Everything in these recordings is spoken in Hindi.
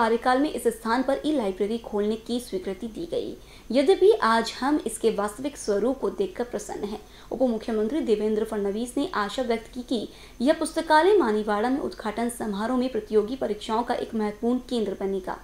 कार्यकाल में इस स्थान पर ई लाइब्रेरी खोलने की स्वीकृति दी गई यद्यपि आज हम इसके वास्तविक स्वरूप को देखकर प्रसन्न हैं उप मुख्यमंत्री देवेंद्र फडणवीस ने आशा व्यक्त की कि यह पुस्तकालय मानीवाड़ा में उद्घाटन समारोह में प्रतियोगी परीक्षाओं का एक महत्वपूर्ण केंद्र बनेगा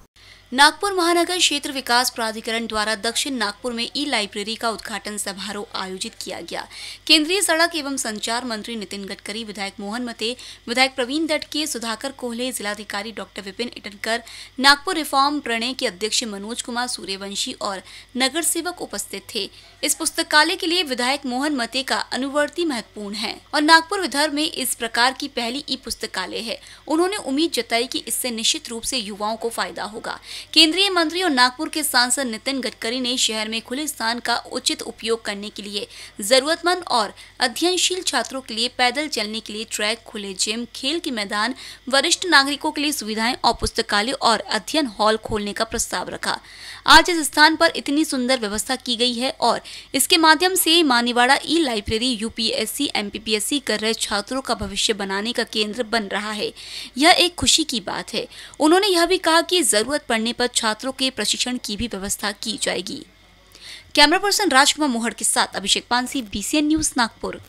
नागपुर महानगर क्षेत्र विकास प्राधिकरण द्वारा दक्षिण नागपुर में ई लाइब्रेरी का उद्घाटन समारोह आयोजित किया गया केंद्रीय सड़क एवं संचार मंत्री नितिन गडकरी विधायक मोहन मते विधायक प्रवीण दटके सुधाकर कोहले जिलाधिकारी डॉक्टर विपिन इटनकर नागपुर रिफॉर्म प्रणय के अध्यक्ष मनोज कुमार सूर्यवंशी और नगर सेवक उपस्थित थे इस पुस्तकालय के लिए विधायक मोहन मते का अनुवर्ती महत्वपूर्ण है और नागपुर विधर्भ में इस प्रकार की पहली ई पुस्तकालय है उन्होंने उम्मीद जताई की इससे निश्चित रूप ऐसी युवाओं को फायदा होगा केंद्रीय मंत्री और नागपुर के सांसद नितिन गडकरी ने शहर में खुले स्थान का उचित उपयोग करने के लिए जरूरतमंद और अध्ययनशील छात्रों के लिए पैदल चलने के लिए ट्रैक खुले जिम खेल के मैदान वरिष्ठ नागरिकों के लिए सुविधाएं और पुस्तकालय और अध्ययन हॉल खोलने का प्रस्ताव रखा आज इस स्थान पर इतनी सुंदर व्यवस्था की गई है और इसके माध्यम से Maniwada e library UPSC MPPSC कर रहे छात्रों का भविष्य बनाने का केंद्र बन रहा है यह एक खुशी की बात है उन्होंने यह भी कहा कि जरूरत पड़ने पर छात्रों के प्रशिक्षण की भी व्यवस्था की जाएगी कैमरा पर्सन राजकुमार मोहर के साथ अभिषेक पानसी बीसीएन न्यूज नागपुर